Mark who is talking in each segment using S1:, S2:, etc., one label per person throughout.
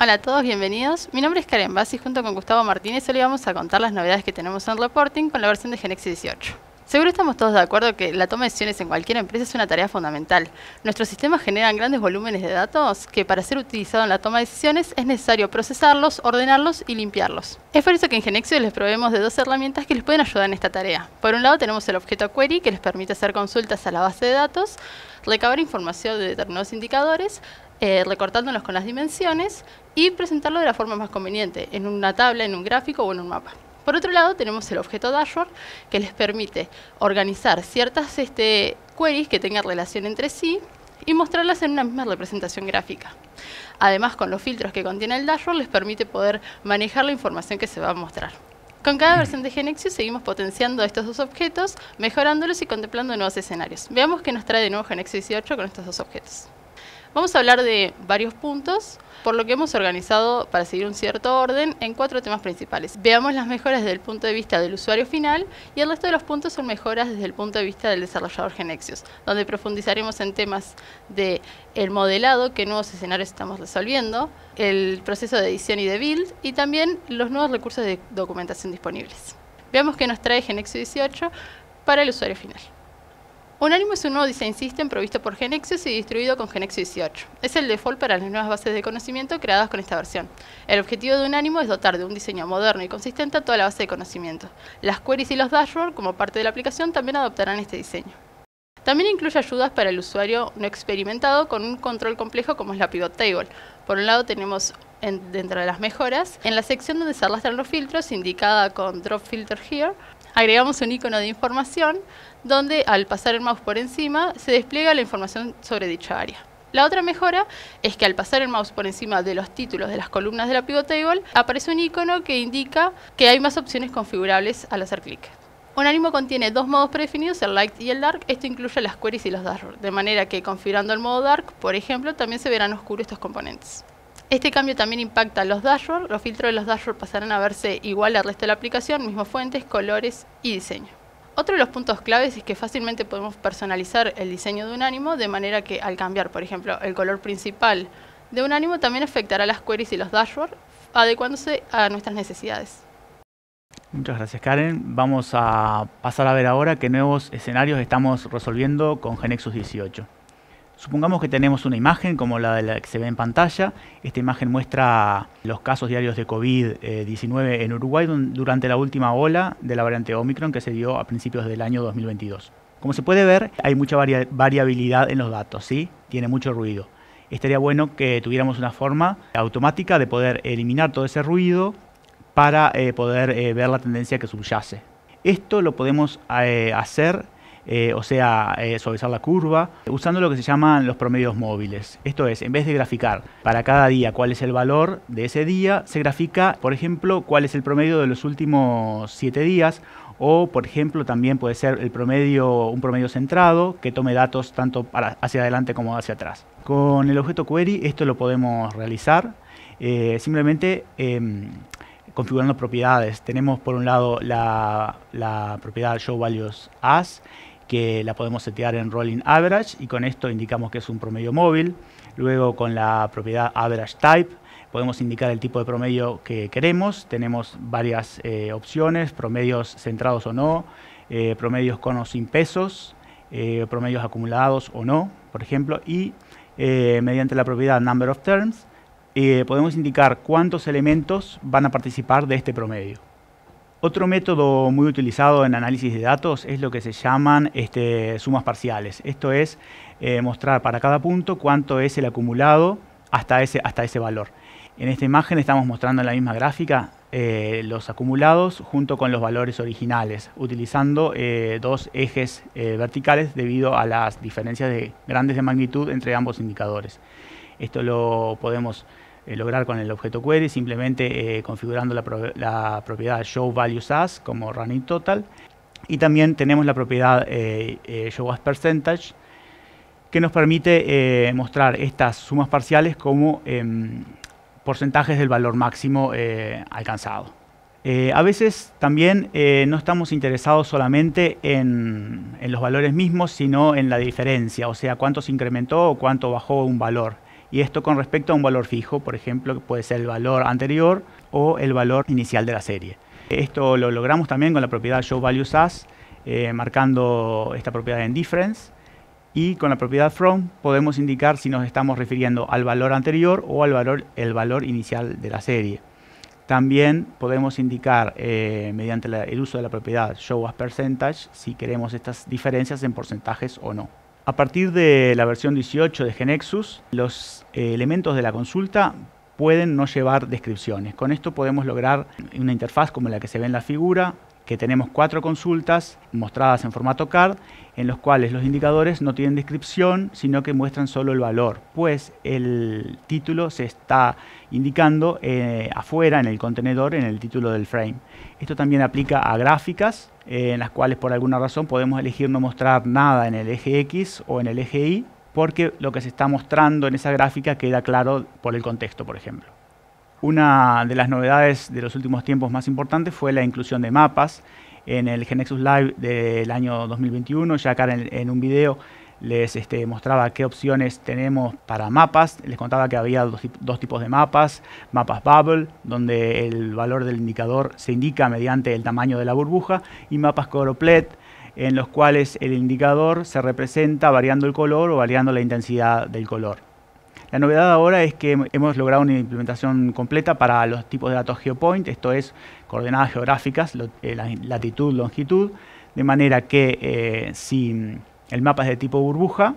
S1: Hola a todos, bienvenidos. Mi nombre es Karen Bassi y junto con Gustavo Martínez hoy vamos a contar las novedades que tenemos en reporting con la versión de Genexis 18. Seguro estamos todos de acuerdo que la toma de decisiones en cualquier empresa es una tarea fundamental. Nuestros sistemas generan grandes volúmenes de datos que para ser utilizado en la toma de decisiones es necesario procesarlos, ordenarlos y limpiarlos. Es por eso que en Genexio les proveemos de dos herramientas que les pueden ayudar en esta tarea. Por un lado tenemos el objeto query que les permite hacer consultas a la base de datos, recabar información de determinados indicadores, eh, recortándolos con las dimensiones y presentarlo de la forma más conveniente, en una tabla, en un gráfico o en un mapa. Por otro lado, tenemos el objeto dashboard que les permite organizar ciertas este, queries que tengan relación entre sí y mostrarlas en una misma representación gráfica. Además, con los filtros que contiene el dashboard les permite poder manejar la información que se va a mostrar. Con cada mm. versión de Genexio seguimos potenciando estos dos objetos, mejorándolos y contemplando nuevos escenarios. Veamos qué nos trae de nuevo Genexio 18 con estos dos objetos. Vamos a hablar de varios puntos, por lo que hemos organizado para seguir un cierto orden en cuatro temas principales. Veamos las mejoras desde el punto de vista del usuario final y el resto de los puntos son mejoras desde el punto de vista del desarrollador Genexius, donde profundizaremos en temas de el modelado, qué nuevos escenarios estamos resolviendo, el proceso de edición y de build y también los nuevos recursos de documentación disponibles. Veamos qué nos trae Genexius 18 para el usuario final. Unánimo es un nuevo design system provisto por Genexus y distribuido con Genexus 18. Es el default para las nuevas bases de conocimiento creadas con esta versión. El objetivo de Unánimo es dotar de un diseño moderno y consistente a toda la base de conocimiento. Las queries y los dashboards, como parte de la aplicación, también adoptarán este diseño. También incluye ayudas para el usuario no experimentado con un control complejo como es la pivot table. Por un lado tenemos dentro de las mejoras, en la sección donde se arrastran los filtros, indicada con Drop Filter Here, agregamos un icono de información donde al pasar el mouse por encima se despliega la información sobre dicha área. La otra mejora es que al pasar el mouse por encima de los títulos de las columnas de la pivot table aparece un icono que indica que hay más opciones configurables al hacer clic. Un ánimo contiene dos modos predefinidos, el light y el dark. Esto incluye las queries y los dashboards, de manera que configurando el modo dark, por ejemplo, también se verán oscuros estos componentes. Este cambio también impacta los dashboards. Los filtros de los dashboards pasarán a verse igual al resto de la aplicación, mismos fuentes, colores y diseño. Otro de los puntos claves es que fácilmente podemos personalizar el diseño de un ánimo de manera que al cambiar, por ejemplo, el color principal de un ánimo también afectará las queries y los dashboards, adecuándose a nuestras necesidades.
S2: Muchas gracias Karen. Vamos a pasar a ver ahora qué nuevos escenarios estamos resolviendo con Genexus 18. Supongamos que tenemos una imagen como la, de la que se ve en pantalla. Esta imagen muestra los casos diarios de COVID-19 en Uruguay durante la última ola de la variante Omicron que se dio a principios del año 2022. Como se puede ver, hay mucha variabilidad en los datos, ¿sí? Tiene mucho ruido. Estaría bueno que tuviéramos una forma automática de poder eliminar todo ese ruido para eh, poder eh, ver la tendencia que subyace. Esto lo podemos eh, hacer eh, o sea, eh, suavizar la curva, usando lo que se llaman los promedios móviles. Esto es, en vez de graficar para cada día cuál es el valor de ese día, se grafica, por ejemplo, cuál es el promedio de los últimos siete días o por ejemplo también puede ser el promedio, un promedio centrado que tome datos tanto hacia adelante como hacia atrás. Con el objeto query esto lo podemos realizar eh, simplemente em, configurando propiedades. Tenemos por un lado la, la propiedad show values as que la podemos setear en Rolling Average y con esto indicamos que es un promedio móvil. Luego con la propiedad Average Type podemos indicar el tipo de promedio que queremos. Tenemos varias eh, opciones, promedios centrados o no, eh, promedios con o sin pesos, eh, promedios acumulados o no, por ejemplo, y mediante la propiedad Number of Terms podemos indicar cuántos elementos van a participar de este promedio. Otro método muy utilizado en análisis de datos es lo que se llaman este, sumas parciales. Esto es eh, mostrar para cada punto cuánto es el acumulado hasta ese, hasta ese valor. En esta imagen estamos mostrando en la misma gráfica eh, los acumulados junto con los valores originales, utilizando eh, dos ejes verticales debido a las diferencias de, grandes de magnitud entre ambos indicadores. Esto lo podemos eh, lograr con el objeto query, simplemente eh, configurando la, propiedad show values as como running total. Y también tenemos la propiedad eh, eh show as percentage que nos permite mostrar estas sumas parciales como em, porcentajes del valor máximo alcanzado. a veces también no estamos interesados solamente en, los valores mismos, sino en la diferencia, o sea, cuánto se incrementó o cuánto bajó un valor y esto con respecto a un valor fijo, por ejemplo, que puede ser el valor anterior o el valor inicial de la serie. Esto lo logramos también con la propiedad show values eh, marcando esta propiedad en difference, y con la propiedad from podemos indicar si nos estamos refiriendo al valor anterior o al valor, el valor inicial de la serie. También podemos indicar eh, mediante el uso de la propiedad show as percentage si queremos estas diferencias en porcentajes o no. A partir de la versión 18 de Genexus, los eh, elementos de la consulta pueden no llevar descripciones. Con esto podemos lograr una interfaz como la que se ve en la figura, que tenemos cuatro consultas mostradas en formato CARD, en los cuales los indicadores no tienen descripción, sino que muestran solo el valor, pues el título se está indicando eh, afuera en el contenedor, en el título del frame. Esto también aplica a gráficas, eh, en las cuales por alguna razón podemos elegir no mostrar nada en el eje X o en el eje Y, porque lo que se está mostrando en esa gráfica queda claro por el contexto, por ejemplo. Una de las novedades de los últimos tiempos más importantes fue la inclusión de mapas. En el Genexus Live del año 2021, ya acá en, un video les este, mostraba qué opciones tenemos para mapas. Les contaba que había dos, tipos de mapas, mapas bubble, donde el valor del indicador se indica mediante el tamaño de la burbuja, y mapas coroplet, en los cuales el indicador se representa variando el color o variando la intensidad del color. La novedad ahora es que hemos logrado una implementación completa para los tipos de datos GeoPoint, esto es coordenadas geográficas, eh, latitud, longitud, de manera que eh, si el mapa es de tipo burbuja,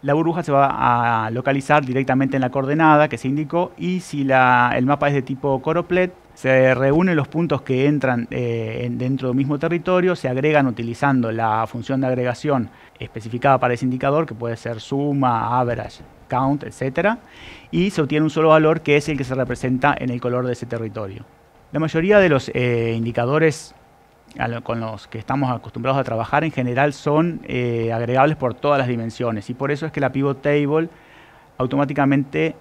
S2: la burbuja se va a localizar directamente en la coordenada que se indicó y si el mapa es de tipo coroplet, se reúnen los puntos que entran eh, dentro del mismo territorio, se agregan utilizando la función de agregación especificada para ese indicador, que puede ser suma, average, count, etcétera. Y se obtiene un solo valor que es el que se representa en el color de ese territorio. La mayoría de los eh, indicadores con los que estamos acostumbrados a trabajar en general son eh, agregables por todas las dimensiones y por eso es que la pivot table automáticamente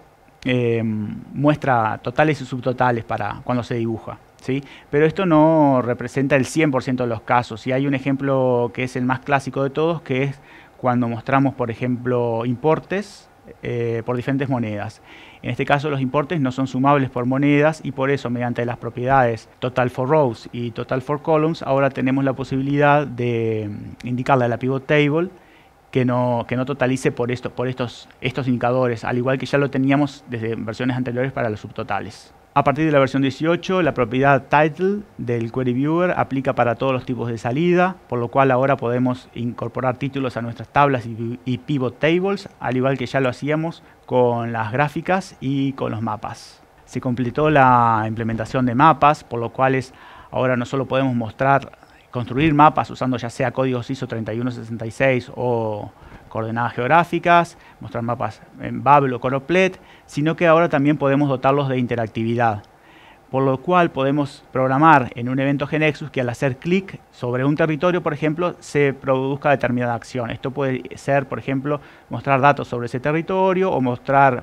S2: eh, muestra totales y subtotales para cuando se dibuja. ¿sí? Pero esto no representa el 100% de los casos. Y hay un ejemplo que es el más clásico de todos, que es cuando mostramos, por ejemplo, importes eh, por diferentes monedas. En este caso los importes no son sumables por monedas y por eso mediante las propiedades total for rows y total for columns ahora tenemos la posibilidad de mm, indicarle a la pivot table que no, que no totalice por, por estos, estos indicadores, al igual que ya lo teníamos desde versiones anteriores para los subtotales. A partir de la versión 18, la propiedad title del Query Viewer aplica para todos los tipos de salida, por lo cual ahora podemos incorporar títulos a nuestras tablas y pivot tables, al igual que ya lo hacíamos con las gráficas y con los mapas. Se completó la implementación de mapas, por lo cual ahora no solo podemos mostrar, construir mapas usando ya sea códigos ISO 3166 o coordenadas geográficas, mostrar mapas en Babel o Coroplet, sino que ahora también podemos dotarlos de interactividad. Por lo cual podemos programar en un evento Genexus que al hacer clic sobre un territorio, por ejemplo, se produzca determinada acción. Esto puede ser, por ejemplo, mostrar datos sobre ese territorio o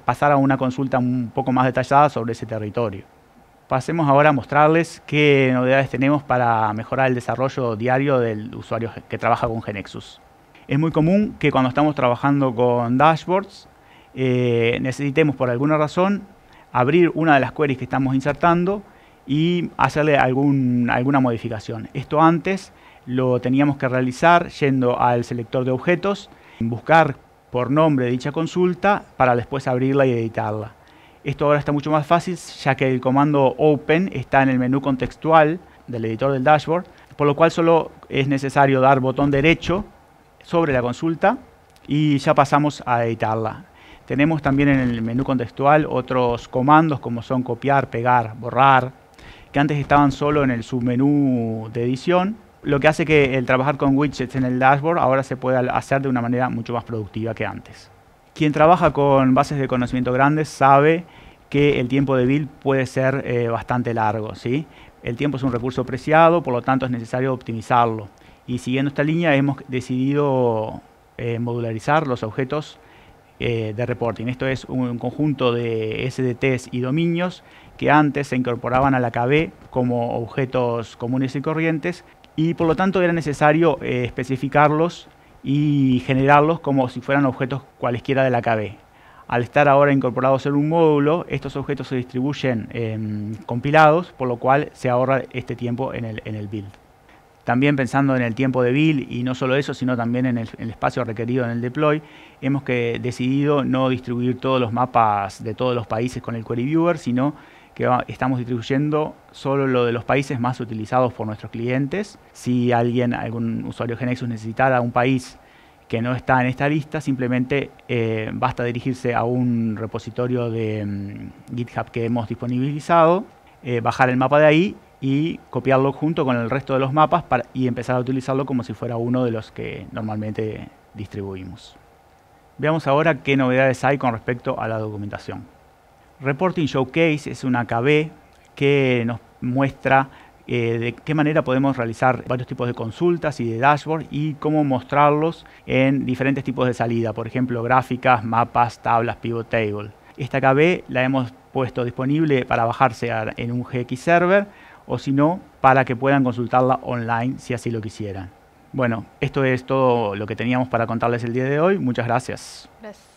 S2: pasar a una consulta un poco más detallada sobre ese territorio. Pasemos ahora a mostrarles qué novedades tenemos para mejorar el desarrollo diario del usuario que trabaja con Genexus. Es muy común que cuando estamos trabajando con dashboards eh, necesitemos por alguna razón abrir una de las queries que estamos insertando y hacerle alguna modificación. Esto antes lo teníamos que realizar yendo al selector de objetos, buscar por nombre dicha consulta para después abrirla y editarla. Esto ahora está mucho más fácil ya que el comando Open está en el menú contextual del editor del dashboard, por lo cual solo es necesario dar botón derecho sobre la consulta y ya pasamos a editarla. Tenemos también en el menú contextual otros comandos como son copiar, pegar, borrar, que antes estaban solo en el submenú de edición, lo que hace que el trabajar con widgets en el dashboard ahora se pueda hacer de una manera mucho más productiva que antes. Quien trabaja con bases de conocimiento grandes sabe que el tiempo de build puede ser eh, bastante largo. ¿sí? El tiempo es un recurso preciado, por lo tanto es necesario optimizarlo. Y siguiendo esta línea hemos decidido eh, modularizar los objetos eh, de reporting. Esto es un conjunto de SDTs y dominios que antes se incorporaban a la KB como objetos comunes y corrientes y por lo tanto era necesario eh, especificarlos y generarlos como si fueran objetos cualesquiera de la KB. Al estar ahora incorporados en un módulo, estos objetos se distribuyen em, compilados, por lo cual se ahorra este tiempo en el build. También pensando en el tiempo de build y no solo eso, sino también en el, espacio requerido en el deploy, hemos decidido no distribuir todos los mapas de todos los países con el Query Viewer, sino que estamos distribuyendo solo lo de los países más utilizados por nuestros clientes. Si alguien, algún usuario Genexus necesitara un país que no está en esta lista, simplemente eh, basta dirigirse a un repositorio de mm, GitHub que hemos disponibilizado, eh, bajar el mapa de ahí y copiarlo junto con el resto de los mapas y empezar a utilizarlo como si fuera uno de los que normalmente distribuimos. Veamos ahora qué novedades hay con respecto a la documentación. Reporting Showcase es una KB que nos muestra eh, de qué manera podemos realizar varios tipos de consultas y de dashboard y cómo mostrarlos en diferentes tipos de salida, por ejemplo, gráficas, mapas, tablas, pivot table. Esta KB la hemos puesto disponible para bajarse en un GX server o si no, para que puedan consultarla online si así lo quisieran. Bueno, esto es todo lo que teníamos para contarles el día de hoy. Muchas gracias.
S1: Gracias.